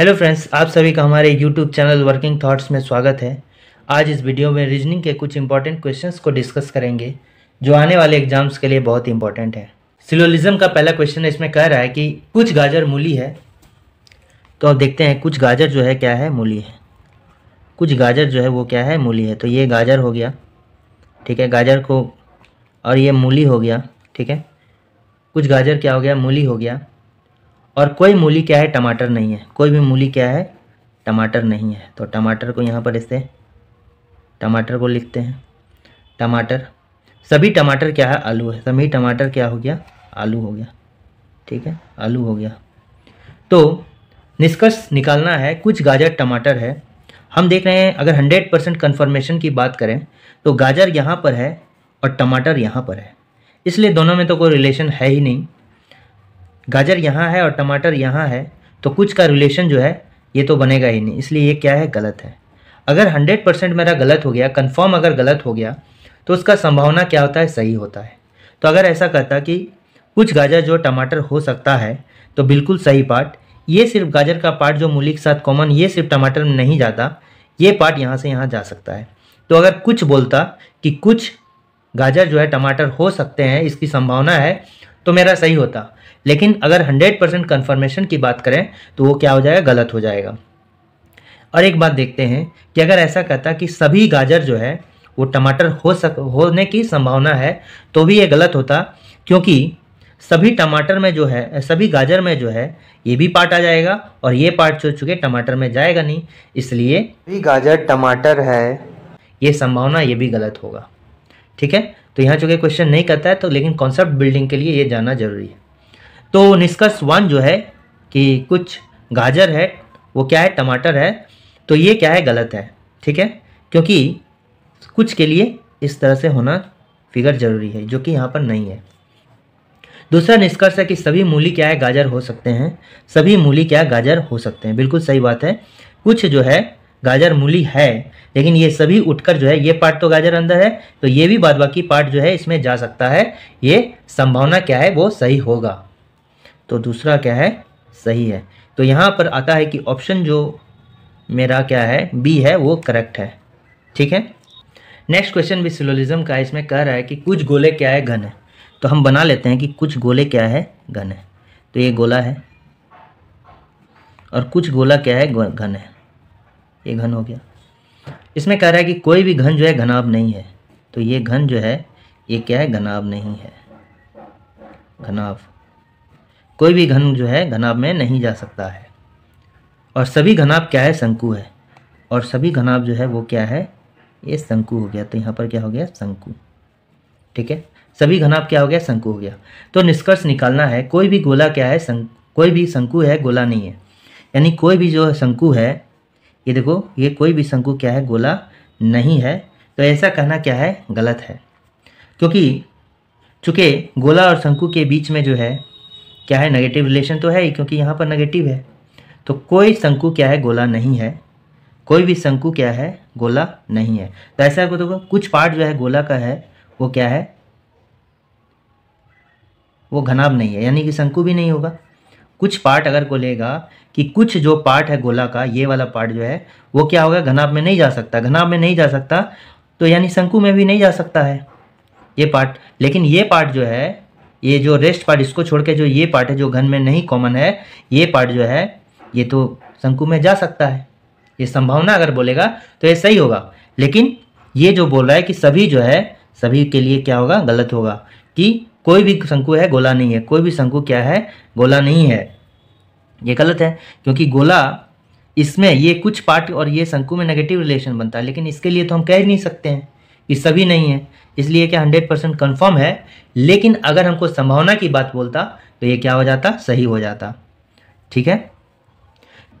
hello friends आप सभी का हमारे यूट्यूब चैनल वर्किंग थॉट्स में स्वागत है आज इस वीडियो में रीजनिंग के कुछ इंपॉर्टेंट क्वेश्चंस को डिस्कस करेंगे जो आने वाले एग्जाम्स के लिए बहुत इंपॉर्टेंट है सिलोलिज्म का पहला क्वेश्चन इसमें कह रहा है कि कुछ गाजर मूली है तो अब देखते हैं कुछ गाजर जो है क्या है मूली है कुछ गाजर जो है वो क्या है मूली है तो ये गाजर हो गया ठीक है गाजर को और ये मूली हो गया ठीक है कुछ गाजर क्या हो गया मूली हो गया और कोई मूली क्या है टमाटर नहीं है कोई भी मूली क्या है टमाटर नहीं है तो टमाटर को यहाँ पर इसे टमाटर को लिखते हैं टमाटर सभी टमाटर क्या है आलू है सभी टमाटर क्या हो गया आलू हो गया ठीक है आलू हो गया तो निष्कर्ष निकालना है कुछ गाजर टमाटर है हम देख रहे हैं अगर हंड्रेड परसेंट कन्फर्मेशन की बात करें तो गाजर यहाँ पर है और टमाटर यहाँ पर है इसलिए दोनों में तो कोई रिलेशन है ही नहीं गाजर यहाँ है और टमाटर यहाँ है तो कुछ का रिलेशन जो है ये तो बनेगा ही नहीं इसलिए ये क्या है गलत है अगर हंड्रेड परसेंट मेरा गलत हो गया कन्फर्म अगर गलत हो गया तो उसका संभावना क्या होता है सही होता है तो अगर ऐसा कहता कि कुछ गाजर जो टमाटर हो सकता है तो बिल्कुल सही पार्ट ये सिर्फ गाजर का पार्ट जो मूली के साथ कॉमन ये सिर्फ टमाटर में नहीं जाता ये पार्ट यहाँ से यहाँ जा सकता है तो अगर कुछ बोलता कि कुछ गाजर जो है टमाटर हो सकते हैं इसकी संभावना है तो मेरा सही होता लेकिन अगर 100 परसेंट कन्फर्मेशन की बात करें तो वो क्या हो जाएगा गलत हो जाएगा और एक बात देखते हैं कि अगर ऐसा कहता कि सभी गाजर जो है वो टमाटर हो सक होने की संभावना है तो भी ये गलत होता क्योंकि सभी टमाटर में जो है सभी गाजर में जो है ये भी पार्ट आ जाएगा और ये पार्ट जो चुके टमाटर में जाएगा नहीं इसलिए भी गाजर टमाटर है ये संभावना ये भी गलत होगा ठीक है तो यहाँ चूँकि क्वेश्चन नहीं करता है तो लेकिन कॉन्सेप्ट बिल्डिंग के लिए ये जाना जरूरी है तो निष्कर्ष वन जो है कि कुछ गाजर है वो क्या है टमाटर है तो ये क्या है गलत है ठीक है क्योंकि कुछ के लिए इस तरह से होना फिगर जरूरी है जो कि यहाँ पर नहीं है दूसरा निष्कर्ष है कि सभी मूली क्या है गाजर हो सकते हैं सभी मूली क्या गाजर हो सकते हैं बिल्कुल सही बात है कुछ जो है गाजर मूली है लेकिन ये सभी उठकर जो है ये पार्ट तो गाजर अंदर है तो ये भी बाद बाकी पार्ट जो है इसमें जा सकता है ये संभावना क्या है वो सही होगा तो दूसरा क्या है सही है तो यहाँ पर आता है कि ऑप्शन जो मेरा क्या है बी है वो करेक्ट है ठीक है नेक्स्ट क्वेश्चन भी सिलोलिज्म का इसमें कह रहा है कि कुछ गोले क्या है घन है तो हम बना लेते हैं कि कुछ गोले क्या है घन है तो ये गोला है और कुछ गोला क्या है घन है ये घन हो गया इसमें कह रहा है कि कोई भी घन जो है घनाभ नहीं है तो ये घन जो है ये क्या है घनाभ नहीं है घनाभ कोई भी घन जो है घनाभ में नहीं जा सकता है और सभी घनाभ क्या है शंकु है और सभी घनाभ जो है वो क्या है ये शंकु हो गया तो यहाँ पर क्या हो गया शंकु ठीक है सभी घनाभ क्या हो गया शंकु हो गया तो निष्कर्ष निकालना है कोई भी गोला क्या है शंक कोई भी शंकु है गोला नहीं है यानी कोई भी जो शंकु है ये देखो ये कोई भी शंकु क्या है गोला नहीं है तो ऐसा कहना क्या है गलत है क्योंकि चूँकि गोला और शंकु के बीच में जो है क्या है नेगेटिव रिलेशन तो है ही क्योंकि यहाँ पर नेगेटिव है तो कोई शंकु क्या है गोला नहीं है कोई भी शंकु क्या है गोला नहीं है तो ऐसा को देखो तो कुछ पार्ट जो है गोला का है वो क्या है वो घनाभ नहीं है यानी कि शंकु भी नहीं होगा कुछ पार्ट अगर को लेगा कि कुछ जो पार्ट है गोला का ये वाला पार्ट जो है वो क्या होगा घनाभ में नहीं जा सकता घनाभ में नहीं जा सकता तो यानी शंकु में भी नहीं जा सकता है ये पार्ट लेकिन ये पार्ट जो है ये जो रेस्ट पार्ट इसको छोड़ के जो ये पार्ट है जो घन में नहीं कॉमन है ये पार्ट जो है ये तो शंकु में जा सकता है ये संभावना अगर बोलेगा तो ये सही होगा लेकिन ये जो बोल रहा है कि सभी जो है सभी के लिए क्या होगा गलत होगा कि कोई भी शंकु है गोला नहीं है कोई भी शंकु क्या है गोला नहीं है ये गलत है क्योंकि गोला इसमें ये कुछ पार्ट और ये शंकु में नेगेटिव रिलेशन बनता है लेकिन इसके लिए तो हम कह नहीं सकते हैं कि सभी नहीं है इसलिए क्या हंड्रेड परसेंट कन्फर्म है लेकिन अगर हमको संभावना की बात बोलता तो ये क्या हो जाता सही हो जाता ठीक है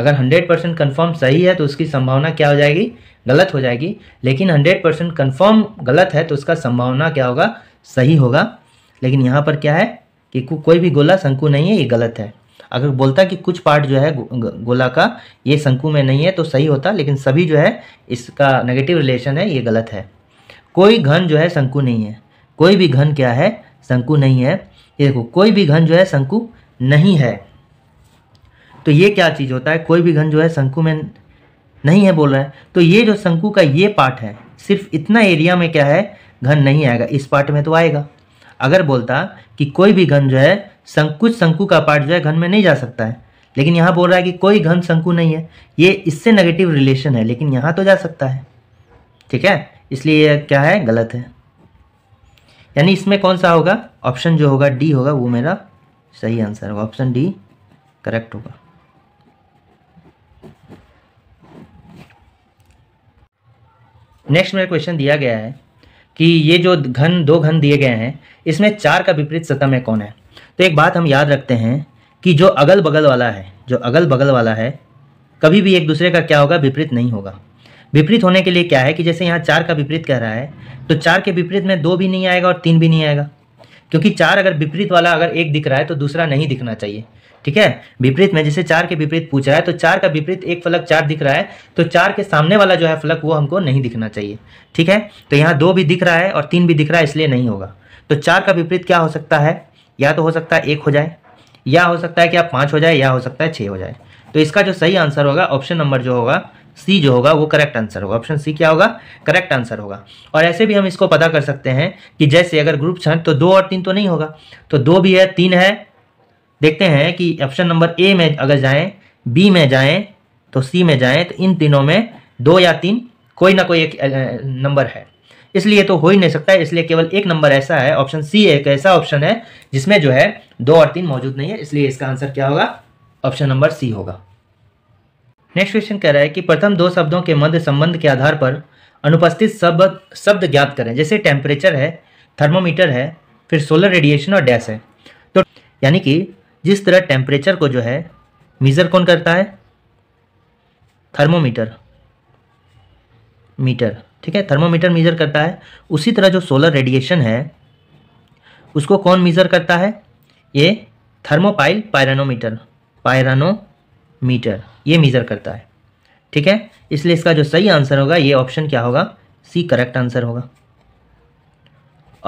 अगर हंड्रेड परसेंट कन्फर्म सही है तो उसकी संभावना क्या हो जाएगी गलत हो जाएगी लेकिन हंड्रेड परसेंट कन्फर्म गलत है तो उसका संभावना क्या होगा सही होगा लेकिन यहाँ पर क्या है कि को, कोई भी गोला शंकु नहीं है ये गलत है अगर बोलता कि कुछ पार्ट जो है गो, गोला का ये शंकु में नहीं है तो सही होता लेकिन सभी जो है इसका नेगेटिव रिलेशन है ये गलत है कोई घन जो है शंकु नहीं है कोई भी घन क्या है शंकु नहीं है ये देखो कोई भी घन जो है शंकु नहीं है तो ये क्या चीज़ होता है कोई भी घन जो है शंकु में नहीं है बोल रहा है तो ये जो शंकु का ये पार्ट है सिर्फ इतना एरिया में क्या है घन नहीं आएगा इस पार्ट में तो आएगा अगर बोलता कि कोई भी घन जो है संकुच शंकु का पार्ट जो है घन में नहीं जा सकता है लेकिन यहाँ बोल रहा है कि कोई घन शंकु नहीं है ये इससे नेगेटिव रिलेशन है लेकिन यहाँ तो जा सकता है ठीक है इसलिए यह क्या है गलत है यानी इसमें कौन सा होगा ऑप्शन जो होगा डी होगा वो मेरा सही आंसर होगा ऑप्शन डी करेक्ट होगा नेक्स्ट मेरा क्वेश्चन दिया गया है कि ये जो घन दो घन दिए गए हैं इसमें चार का विपरीत सतह में कौन है तो एक बात हम याद रखते हैं कि जो अगल बगल वाला है जो अगल बगल वाला है कभी भी एक दूसरे का क्या होगा विपरीत नहीं होगा विपरीत होने के लिए क्या है कि जैसे यहाँ चार का विपरीत कह रहा है तो चार के विपरीत में दो भी नहीं आएगा और तीन भी नहीं आएगा क्योंकि चार अगर विपरीत वाला अगर एक दिख रहा है तो दूसरा नहीं दिखना चाहिए ठीक है विपरीत में जैसे चार के विपरीत पूछ रहा है तो चार का विपरीत एक फलक चार दिख रहा है तो चार के सामने वाला जो है फलक वो हमको नहीं दिखना चाहिए ठीक है तो यहाँ दो भी दिख रहा है और तीन भी दिख रहा है इसलिए नहीं होगा तो चार का विपरीत क्या हो सकता है या तो हो सकता है एक हो जाए या हो सकता है कि आप पाँच हो जाए या हो सकता है छः हो जाए तो इसका जो सही आंसर होगा ऑप्शन नंबर जो होगा सी जो होगा वो करेक्ट आंसर होगा ऑप्शन सी क्या होगा करेक्ट आंसर होगा और ऐसे भी हम इसको पता कर सकते हैं कि जैसे अगर ग्रुप छ तो दो और तीन तो नहीं होगा तो दो भी है तीन है देखते हैं कि ऑप्शन नंबर ए में अगर जाएं बी में जाएं तो सी में जाएं तो इन तीनों में दो या तीन कोई ना कोई एक नंबर है इसलिए तो हो ही नहीं सकता है इसलिए केवल एक नंबर ऐसा है ऑप्शन सी एक ऐसा ऑप्शन है जिसमें जो है दो और तीन मौजूद नहीं है इसलिए इसका आंसर क्या होगा ऑप्शन नंबर सी होगा नेक्स्ट क्वेश्चन कह रहा है कि प्रथम दो शब्दों के मध्य संबंध के आधार पर अनुपस्थित शब्द शब्द ज्ञात करें जैसे टेम्परेचर है थर्मोमीटर है फिर सोलर रेडिएशन और डैश है तो यानी कि जिस तरह टेम्परेचर को जो है मीज़र कौन करता है थर्मोमीटर मीटर ठीक है थर्मोमीटर मीज़र करता है उसी तरह जो सोलर रेडिएशन है उसको कौन मीज़र करता है ये थर्मोपाइल पायरानोमीटर पायरानोमीटर ये मीज़र करता है ठीक है इसलिए इसका जो सही आंसर होगा ये ऑप्शन क्या होगा सी करेक्ट आंसर होगा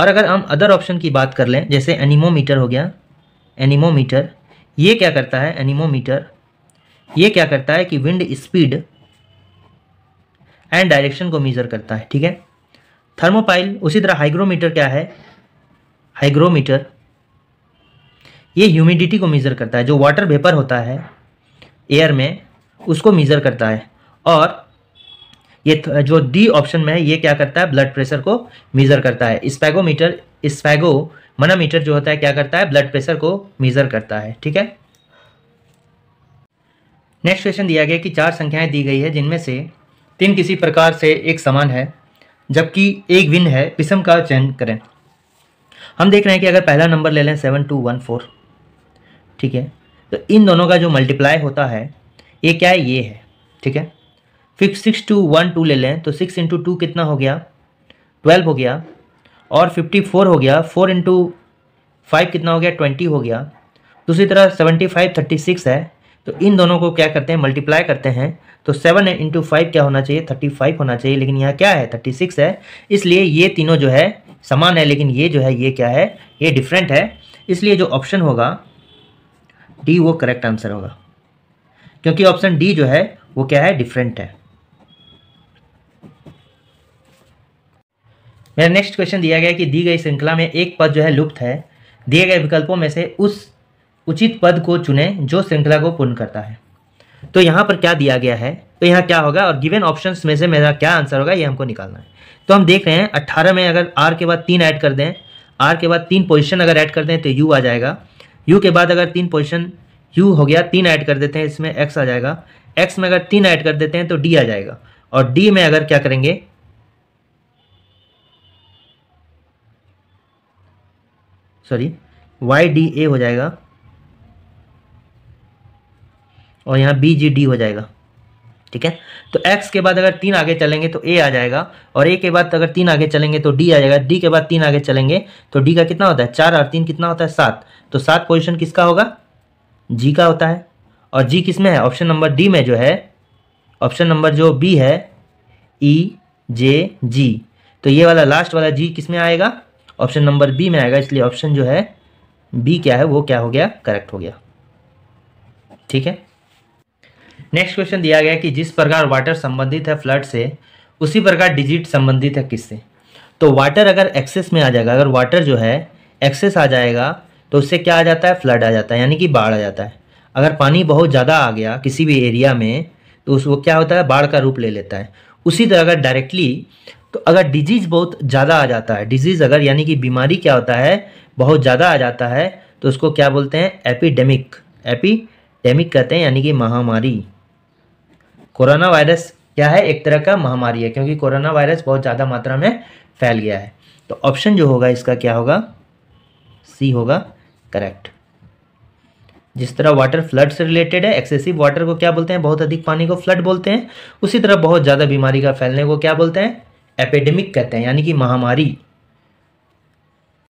और अगर हम अदर ऑप्शन की बात कर लें जैसे एनिमोमीटर हो गया एनिमोमीटर ये क्या करता है एनिमोमीटर ये क्या करता है कि विंड स्पीड एंड डायरेक्शन को मीजर करता है ठीक है थर्मोपाइल उसी तरह हाइग्रोमीटर क्या है हाइग्रोमीटर ये ह्यूमिडिटी को मीजर करता है जो वाटर वेपर होता है एयर में उसको मीज़र करता है और ये जो डी ऑप्शन में है ये क्या करता है ब्लड प्रेशर को मीज़र करता है स्पैगोमीटर स्पैगो मनामीटर जो होता है क्या करता है ब्लड प्रेशर को मीज़र करता है ठीक है नेक्स्ट क्वेश्चन दिया गया कि चार संख्याएं दी गई है जिनमें से तीन किसी प्रकार से एक समान है जबकि एक विन है विषम का चयन करें हम देख रहे हैं कि अगर पहला नंबर ले लें सेवन टू वन फोर ठीक है तो इन दोनों का जो मल्टीप्लाई होता है ये क्या है ये है ठीक है fix six two one two ले लें तो सिक्स इंटू टू कितना हो गया ट्वेल्व हो गया और फिफ्टी फोर हो गया फोर इंटू फाइव कितना हो गया ट्वेंटी हो गया दूसरी तरह सेवेंटी फाइव थर्टी सिक्स है तो इन दोनों को क्या करते हैं मल्टीप्लाई करते हैं तो सेवन इंटू फाइव क्या होना चाहिए थर्टी फाइव होना चाहिए लेकिन यहाँ क्या है थर्टी सिक्स है इसलिए ये तीनों जो है समान है लेकिन ये जो है ये क्या है ये डिफरेंट है इसलिए जो ऑप्शन होगा डी वो करेक्ट आंसर होगा क्योंकि ऑप्शन डी जो है वो क्या है डिफरेंट है मेरा नेक्स्ट क्वेश्चन दिया गया कि दी गई श्रृंखला में एक पद जो है लुप्त है दिए गए विकल्पों में से उस उचित पद को चुने जो श्रृंखला को पूर्ण करता है तो यहाँ पर क्या दिया गया है तो यहाँ क्या होगा और गिवन ऑप्शंस में से मेरा क्या आंसर होगा ये हमको निकालना है तो हम देख रहे हैं अट्ठारह में अगर आर के बाद तीन ऐड कर दें आर के बाद तीन पोजिशन अगर ऐड कर दें तो यू आ जाएगा यू के बाद अगर तीन पोजिशन यू हो गया तीन ऐड कर देते हैं इसमें एक्स आ जाएगा एक्स में अगर तीन ऐड कर देते हैं तो डी आ जाएगा और डी में अगर क्या करेंगे सॉरी वाई डी ए हो जाएगा और यहाँ बी जी डी हो जाएगा ठीक है तो एक्स के बाद अगर तीन आगे चलेंगे तो ए आ जाएगा और ए के बाद अगर तीन आगे चलेंगे तो डी आ जाएगा डी के बाद तीन आगे चलेंगे तो डी का कितना होता है चार और तीन कितना होता है सात तो सात पोजिशन किसका होगा जी का होता है और जी किस में है ऑप्शन नंबर डी में जो है ऑप्शन नंबर जो बी है ई जे जी तो ये वाला लास्ट वाला जी किस में आएगा ऑप्शन नंबर बी में आएगा इसलिए ऑप्शन जो है बी क्या है वो क्या हो गया करेक्ट हो गया ठीक है नेक्स्ट क्वेश्चन दिया गया कि जिस प्रकार वाटर संबंधित है फ्लड से उसी प्रकार डिजिट संबंधित है किससे तो वाटर अगर एक्सेस में आ जाएगा अगर वाटर जो है एक्सेस आ जाएगा तो उससे क्या आ जाता है फ्लड आ जाता है यानी कि बाढ़ आ जाता है अगर पानी बहुत ज़्यादा आ गया किसी भी एरिया में तो उस वो क्या होता है बाढ़ का रूप ले लेता है उसी तरह अगर डायरेक्टली तो अगर डिजीज़ बहुत ज़्यादा आ जाता है डिजीज़ अगर यानी कि बीमारी क्या होता है बहुत ज़्यादा आ जाता है तो उसको क्या बोलते हैं एपिडेमिक एपिडेमिक कहते हैं यानी कि महामारी कोरोना वायरस क्या है एक तरह का महामारी है क्योंकि कोरोना वायरस बहुत ज़्यादा मात्रा में फैल गया है तो ऑप्शन जो होगा इसका क्या होगा सी होगा करेक्ट जिस तरह वाटर फ्लड से रिलेटेड है एक्सेसिव वाटर को क्या बोलते हैं बहुत अधिक पानी को फ्लड बोलते हैं उसी तरह बहुत ज़्यादा बीमारी का फैलने को क्या बोलते हैं एपिडेमिक कहते हैं यानी कि महामारी